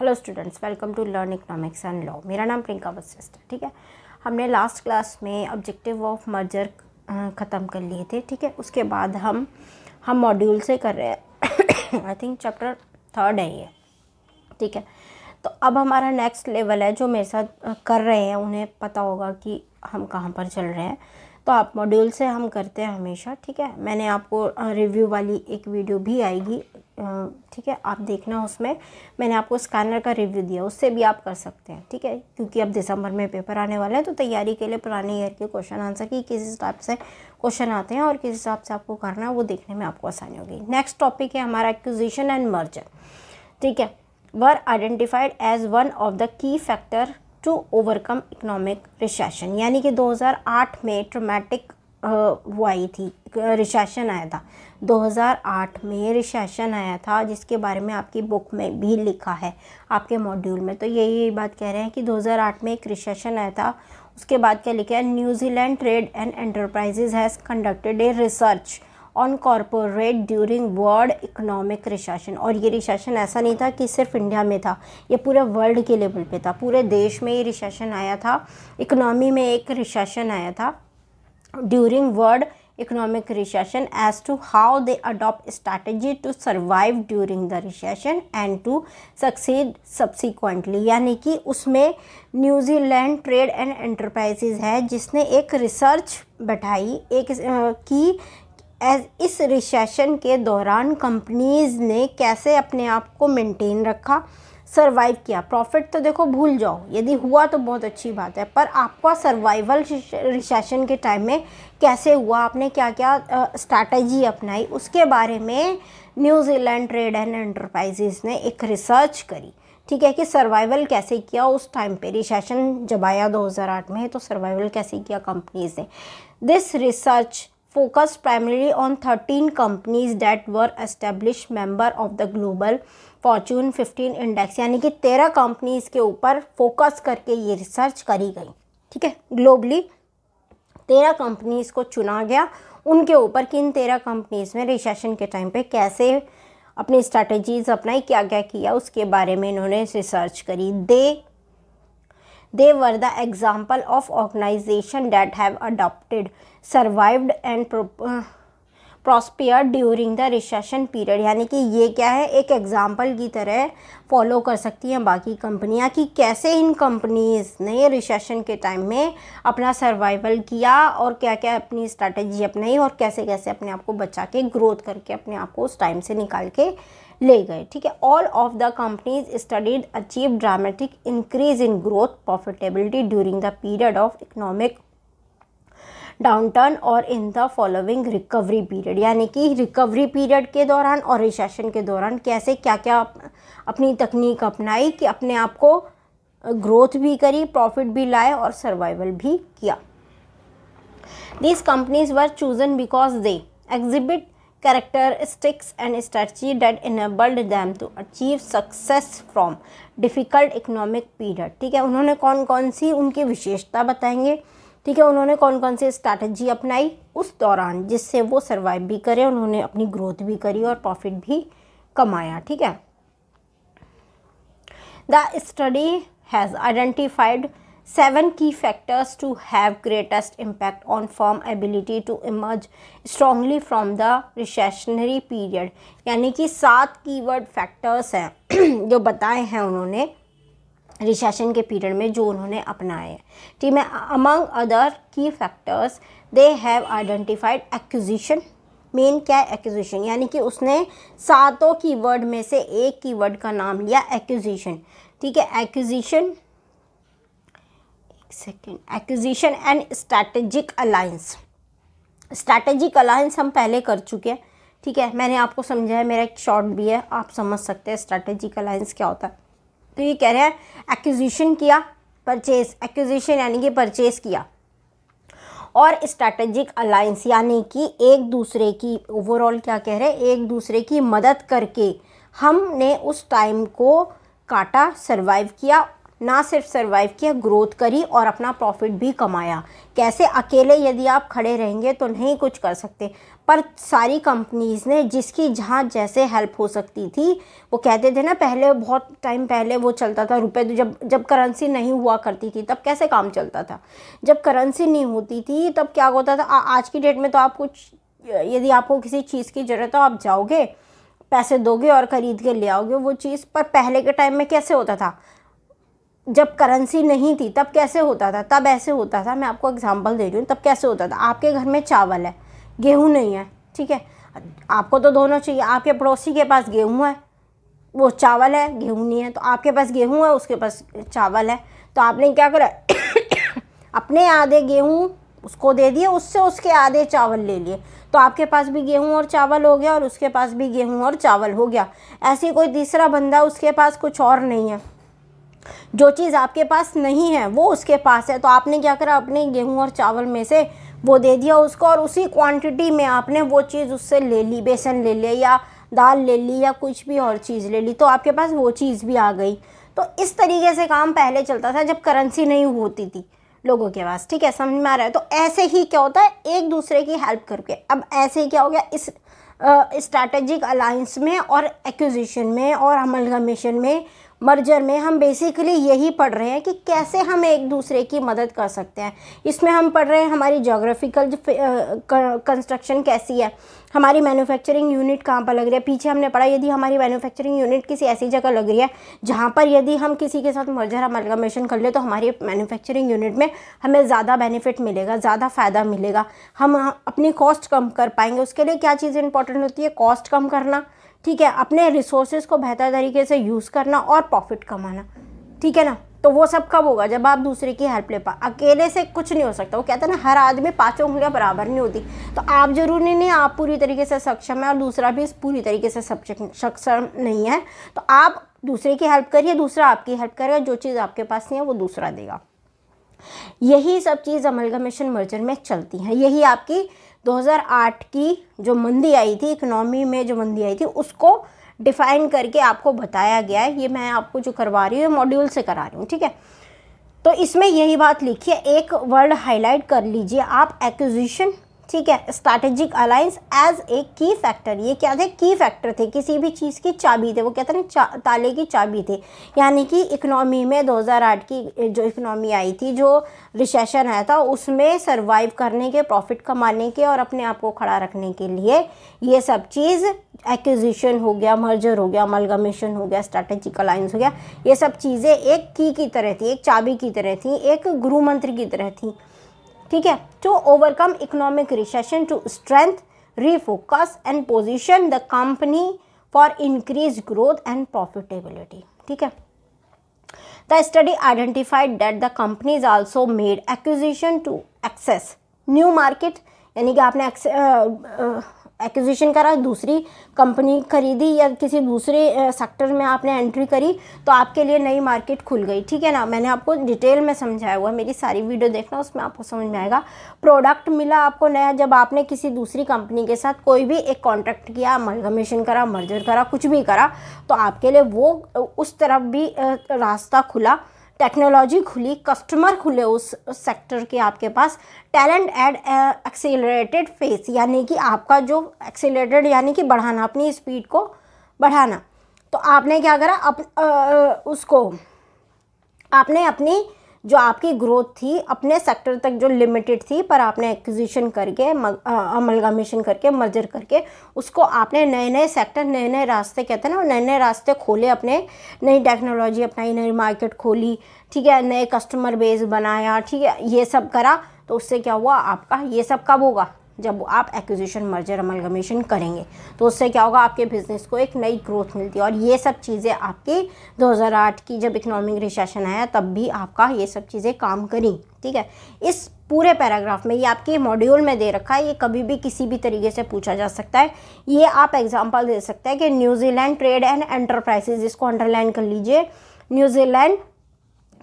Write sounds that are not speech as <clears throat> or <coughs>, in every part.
hello students welcome to learn economics and law मेरा नाम प्रियंका वशिष्ठ है ठीक है हमने लास्ट क्लास में ऑब्जेक्टिव ऑफ मर्जर ख़त्म कर लिए थे ठीक है उसके बाद हम हम मॉड्यूल से कर रहे हैं आई थिंक चैप्टर थर्ड है ये ठीक है तो अब हमारा नेक्स्ट लेवल है जो मेरे साथ कर रहे हैं उन्हें पता होगा कि हम कहाँ पर चल रहे हैं तो आप मॉड्यूल से हम करते हैं हमेशा ठीक है मैंने आपको रिव्यू वाली एक वीडियो भी आएगी ठीक है आप देखना उसमें मैंने आपको स्कैनर का रिव्यू दिया उससे भी आप कर सकते हैं ठीक है क्योंकि अब दिसंबर में पेपर आने वाले हैं तो तैयारी के लिए पुराने ईयर के क्वेश्चन आंसर की किस हिसाब से क्वेश्चन आते हैं और किस हिसाब से आपको करना है वो देखने में आपको आसानी होगी नेक्स्ट टॉपिक है हमारा एक्विजिशन एंड मर्जर ठीक है were identified as one of the key factor to overcome economic recession यानी कि 2008 में ट्रोमेटिक वो आई थी रिसेशन आया था 2008 में रिसेशन आया था जिसके बारे में आपकी बुक में भी लिखा है आपके मॉड्यूल में तो यही बात कह रहे हैं कि 2008 में एक रिसेशन आया था उसके बाद क्या लिखा है New Zealand trade and enterprises has conducted a research on corporate during world economic recession और ये रिसेशन ऐसा नहीं था कि सिर्फ इंडिया में था ये पूरे वर्ल्ड के लेवल पे था पूरे देश में ये रिसेशन आया था इकोनॉमी में एक रिसेशन आया था during world economic recession as to how they adopt strategy to survive during the recession and to succeed subsequently यानी कि उसमें न्यूजीलैंड ट्रेड एंड एंटरप्राइजेज है जिसने एक रिसर्च बैठाई एक की एज इस रिसेशन के दौरान कंपनीज ने कैसे अपने आप को मेंटेन रखा सर्वाइव किया प्रॉफिट तो देखो भूल जाओ यदि हुआ तो बहुत अच्छी बात है पर आपका सर्वाइवल रिसेशन के टाइम में कैसे हुआ आपने क्या क्या स्ट्रैटेजी अपनाई उसके बारे में न्यूजीलैंड ट्रेड एंड एंटरप्राइजेज ने एक रिसर्च करी ठीक है कि सर्वाइवल कैसे किया उस टाइम पे रिसेशन जब आया 2008 में तो सर्वाइवल कैसे किया कंपनीज ने this research focus primary on thirteen companies that were establish member of the global Fortune fifteen index यानी कि तेरह कंपनीज के ऊपर फोकस करके ये रिसर्च करी गई ठीक है ग्लोबली तेरह कंपनीज को चुना गया उनके ऊपर किन तेरह कंपनीज़ में रिसेशन के टाइम पे कैसे अपनी स्ट्रेटजीज अपनाई क्या क्या किया उसके बारे में इन्होंने रिसर्च करी they they were the example of organisation that have adopted survived and prosper during the recession period यानी कि ये क्या है एक एग्ज़ाम्पल की तरह फॉलो कर सकती हैं बाकी कंपनियां कि कैसे इन कंपनीज़ ने रिसेशन के टाइम में अपना सर्वाइवल किया और क्या क्या अपनी स्ट्रैटेजी अपनाई और कैसे कैसे अपने आप को बचा के ग्रोथ करके अपने आप को उस टाइम से निकाल के ले गए ठीक है all of the companies studied achieve dramatic increase in growth profitability during the period of economic downturn और in the following recovery period यानी कि रिकवरी पीरियड के दौरान और रिसेशन के दौरान कैसे क्या क्या अपनी तकनीक अपनाई कि अपने आप को ग्रोथ भी करी प्रॉफिट भी लाए और सर्वाइवल भी किया this companies were chosen because they exhibit characteristics and strategy that in enabled them to achieve success from difficult economic period ठीक है उन्होंने कौन कौन सी उनकी विशेषता बताएंगे ठीक है उन्होंने कौन कौन से स्ट्रैटेजी अपनाई उस दौरान जिससे वो सर्वाइव भी करें उन्होंने अपनी ग्रोथ भी करी और प्रॉफिट भी कमाया ठीक है the study has identified seven key factors to have greatest impact on firm ability to emerge strongly from the recessionary period यानी कि सात कीवर्ड फैक्टर्स हैं <clears throat> जो बताए हैं उन्होंने रिसेशन के पीरियड में जो उन्होंने अपनाए हैं ठीक है among other key factors they have identified acquisition main क्या है एक्विजिशन यानी कि उसने सातों की वर्ड में से एक की वर्ड का नाम लिया एक्विजिशन ठीक है acquisition second acquisition and strategic alliance strategic alliance हम पहले कर चुके हैं ठीक है मैंने आपको समझाया मेरा एक शॉर्ट भी है आप समझ सकते हैं स्ट्रैटेजिक अलायंस क्या होता है तो ये कह रहा है एक्विजिशन किया परचेज एक्विजिशन यानी कि परचेज किया और स्ट्रैटेजिक अलाइंस यानी कि एक दूसरे की ओवरऑल क्या कह रहे हैं एक दूसरे की मदद करके हमने उस टाइम को काटा सरवाइव किया ना सिर्फ सरवाइव किया ग्रोथ करी और अपना प्रॉफिट भी कमाया कैसे अकेले यदि आप खड़े रहेंगे तो नहीं कुछ कर सकते पर सारी कंपनीज़ ने जिसकी जहाँ जैसे हेल्प हो सकती थी वो कहते थे ना पहले बहुत टाइम पहले वो चलता था रुपए तो जब जब करेंसी नहीं हुआ करती थी तब कैसे काम चलता था जब करेंसी नहीं होती थी तब क्या होता था आ, आज की डेट में तो आप कुछ यदि आपको किसी चीज़ की ज़रूरत हो आप जाओगे पैसे दोगे और ख़रीद के ले आओगे वो चीज़ पर पहले के टाइम में कैसे होता था जब करेंसी नहीं थी तब कैसे होता था तब ऐसे होता था मैं आपको एग्जांपल दे रही हूँ तब कैसे होता था आपके घर में चावल है गेहूँ नहीं है ठीक है आपको तो दोनों चाहिए आपके पड़ोसी के पास गेहूँ है वो चावल है गेहूँ नहीं है तो आपके पास गेहूँ है उसके पास चावल है तो आपने क्या करा <coughs> अपने आधे गेहूँ उसको दे दिए उससे उसके आधे चावल ले लिए तो आपके पास भी गेहूँ और चावल हो गया और उसके पास भी गेहूँ और चावल हो गया ऐसे कोई तीसरा बंदा उसके पास कुछ और नहीं है जो चीज़ आपके पास नहीं है वो उसके पास है तो आपने क्या करा अपने गेहूँ और चावल में से वो दे दिया उसको और उसी क्वांटिटी में आपने वो चीज़ उससे ले ली बेसन ले लिया या दाल ले ली या कुछ भी और चीज़ ले ली तो आपके पास वो चीज़ भी आ गई तो इस तरीके से काम पहले चलता था जब करेंसी नहीं होती थी लोगों के पास ठीक है समझ में आ रहा है तो ऐसे ही क्या होता है एक दूसरे की हेल्प करके अब ऐसे ही क्या हो गया इस स्ट्रैटेजिक अलाइंस में और एक्विजिशन में और अमलगमेशन में मर्जर में हम बेसिकली यही पढ़ रहे हैं कि कैसे हम एक दूसरे की मदद कर सकते हैं इसमें हम पढ़ रहे हैं हमारी जोग्राफिकल कंस्ट्रक्शन कैसी है हमारी मैन्युफैक्चरिंग यूनिट कहाँ पर लग रही है पीछे हमने पढ़ा यदि हमारी मैन्युफैक्चरिंग यूनिट किसी ऐसी जगह लग रही है जहाँ पर यदि हम किसी के साथ मर्जर अमलगमेशन कर ले तो हमारी मैन्युफैक्चरिंग यूनिट में हमें ज़्यादा बेनिफिट मिलेगा ज़्यादा फ़ायदा मिलेगा हम अपनी कॉस्ट कम कर पाएंगे उसके लिए क्या चीज़ें इंपॉर्टेंट होती है कॉस्ट कम करना ठीक है अपने रिसोर्सेज को बेहतर तरीके से यूज़ करना और प्रॉफिट कमाना ठीक है ना तो वो सब कब होगा जब आप दूसरे की हेल्प ले पा अकेले से कुछ नहीं हो सकता वो कहते हैं ना हर आदमी पाँचों उंगलियाँ बराबर नहीं होती तो आप जरूरी नहीं आप पूरी तरीके से सक्षम है और दूसरा भी पूरी तरीके से सक्षम नहीं है तो आप दूसरे की हेल्प करिए दूसरा आपकी हेल्प करेगा जो चीज़ आपके पास नहीं है वो दूसरा देगा यही सब चीज़ अमलगमेशन मर्जर में चलती हैं यही आपकी 2008 की जो मंदी आई थी इकनॉमी में जो मंदी आई थी उसको डिफाइन करके आपको बताया गया है ये मैं आपको जो करवा रही हूँ मॉड्यूल से करा रही हूँ ठीक है तो इसमें यही बात है एक वर्ड हाईलाइट कर लीजिए आप एक्विजिशन ठीक है स्ट्रैटेजिक अलायंस एज ए की फैक्टर ये क्या थे की फैक्टर थे किसी भी चीज़ की चाबी थे वो कहते हैं चा, ताले की चाबी थे यानी कि इकनॉमी में 2008 की जो इकनॉमी आई थी जो रिसेशन आया था उसमें सरवाइव करने के प्रॉफिट कमाने के और अपने आप को खड़ा रखने के लिए ये सब चीज़ एक्विजिशन हो गया मर्जर हो गया मलगमेशन हो गया स्ट्रैटेजिक अलायंस हो गया ये सब चीज़ें एक की की तरह थी एक चाबी की तरह थी एक गुरु मंत्र की तरह थी ठीक है to overcome economic recession to strength refocus and position the company for increase growth and profitability ठीक है the study identified that the company is also made acquisition to access new market यानी कि आपने एक्से एक्विजिशन करा दूसरी company खरीदी या किसी दूसरे सेक्टर में आपने एंट्री करी तो आपके लिए नई मार्केट खुल गई ठीक है ना मैंने आपको डिटेल में समझाया हुआ मेरी सारी वीडियो देखना उसमें आपको समझ में आएगा प्रोडक्ट मिला आपको नया जब आपने किसी दूसरी कंपनी के साथ कोई भी एक कॉन्ट्रैक्ट किया मलगमेशन करा मर्जर करा कुछ भी करा तो आपके लिए वो उस तरफ भी रास्ता खुला टेक्नोलॉजी खुली कस्टमर खुले उस, सेक्टर के आपके पास टैलेंट एड एक्सेलरेटेड फेस यानी कि आपका जो एक्सेलरेटेड यानी कि बढ़ाना अपनी स्पीड को बढ़ाना तो आपने क्या करा अप, आ, उसको आपने अपनी जो आपकी ग्रोथ थी अपने सेक्टर तक जो लिमिटेड थी पर आपने एक्विजिशन करके अमलगामेशन करके मर्जर करके उसको आपने नए नए सेक्टर नए नए रास्ते कहते हैं ना नए नए रास्ते खोले अपने नई टेक्नोलॉजी अपनाई नई मार्केट खोली ठीक है नए कस्टमर बेस बनाया ठीक है ये सब करा तो उससे क्या हुआ आपका ये सब कब होगा जब आप एक्विजिशन मर्जर अमलगमेशन करेंगे तो उससे क्या होगा आपके बिज़नेस को एक नई ग्रोथ मिलती है और ये सब चीज़ें आपके 2008 की जब इकोनॉमिक रिसेशन आया तब भी आपका ये सब चीज़ें काम करी ठीक है इस पूरे पैराग्राफ में ये आपके मॉड्यूल में दे रखा है ये कभी भी किसी भी तरीके से पूछा जा सकता है ये आप एग्ज़ाम्पल दे सकते हैं कि न्यूजीलैंड ट्रेड एंड एंटरप्राइजेज इसको अंडरलाइन कर लीजिए न्यूजीलैंड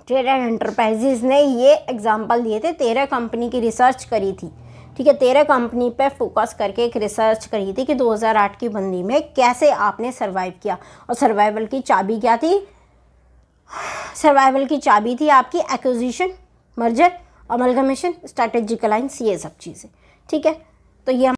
ट्रेड एंड एंटरप्राइजेज ने ये एग्जाम्पल दिए थे तेरह कंपनी की रिसर्च करी थी ठीक है तेरह कंपनी पे फोकस करके एक रिसर्च करी थी कि 2008 की बंदी में कैसे आपने सर्वाइव किया और सर्वाइवल की चाबी क्या थी सर्वाइवल की चाबी थी आपकी acquisition merger amalgamation strategic alliance ये सब चीज़ें ठीक है तो ये